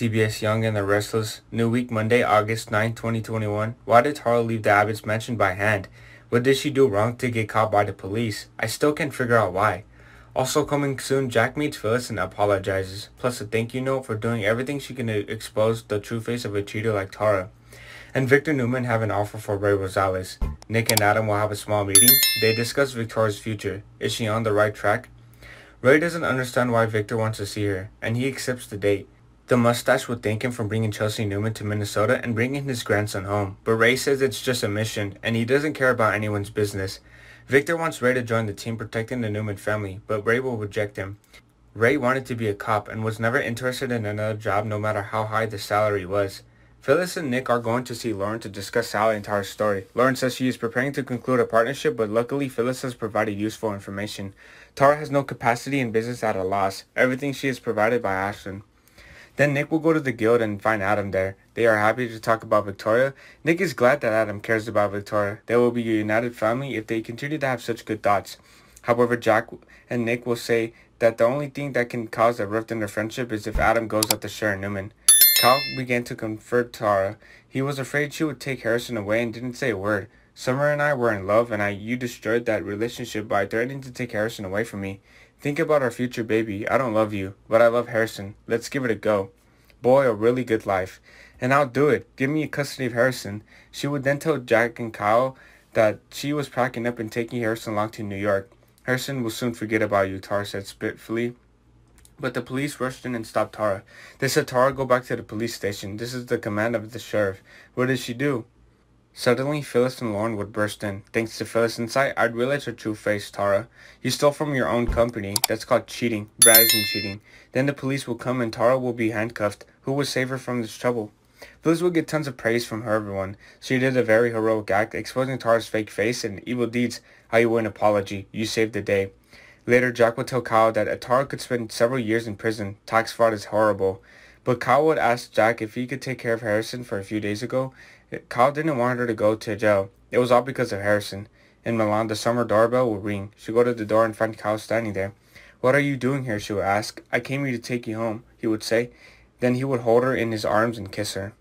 CBS Young and the Restless, New Week, Monday, August 9, 2021. Why did Tara leave the Abbots mansion by hand? What did she do wrong to get caught by the police? I still can't figure out why. Also coming soon, Jack meets Phyllis and apologizes, plus a thank you note for doing everything she can to expose the true face of a cheater like Tara. And Victor Newman have an offer for Ray Rosales. Nick and Adam will have a small meeting. They discuss Victoria's future. Is she on the right track? Ray doesn't understand why Victor wants to see her, and he accepts the date. The mustache would thank him for bringing Chelsea Newman to Minnesota and bringing his grandson home, but Ray says it's just a mission, and he doesn't care about anyone's business. Victor wants Ray to join the team protecting the Newman family, but Ray will reject him. Ray wanted to be a cop and was never interested in another job no matter how high the salary was. Phyllis and Nick are going to see Lauren to discuss Sally's entire story. Lauren says she is preparing to conclude a partnership, but luckily Phyllis has provided useful information. Tara has no capacity in business at a loss. Everything she is provided by Ashton. Then Nick will go to the guild and find Adam there. They are happy to talk about Victoria. Nick is glad that Adam cares about Victoria. They will be a united family if they continue to have such good thoughts. However, Jack and Nick will say that the only thing that can cause a rift in their friendship is if Adam goes up to Sharon Newman. Cal began to comfort Tara. He was afraid she would take Harrison away and didn't say a word. Summer and I were in love and I you destroyed that relationship by threatening to take Harrison away from me. Think about our future baby. I don't love you, but I love Harrison. Let's give it a go. Boy, a really good life. And I'll do it. Give me custody of Harrison. She would then tell Jack and Kyle that she was packing up and taking Harrison along to New York. Harrison will soon forget about you, Tara said spitfully. But the police rushed in and stopped Tara. They said, Tara, go back to the police station. This is the command of the sheriff. What did she do? Suddenly, Phyllis and Lauren would burst in. Thanks to Phyllis' insight, I'd realize her true face, Tara. You stole from your own company. That's called cheating. Brazen cheating. Then the police will come and Tara will be handcuffed. Who will save her from this trouble? Phyllis would get tons of praise from her everyone. She did a very heroic act, exposing Tara's fake face and evil deeds. How you owe an apology. You saved the day. Later, Jack would tell Kyle that Atara could spend several years in prison. Tax fraud is horrible. But Kyle would ask Jack if he could take care of Harrison for a few days ago. Kyle didn't want her to go to jail. It was all because of Harrison. In Milan, the summer doorbell would ring. She'd go to the door and find Kyle standing there. What are you doing here? she would ask. I came here to take you home, he would say. Then he would hold her in his arms and kiss her.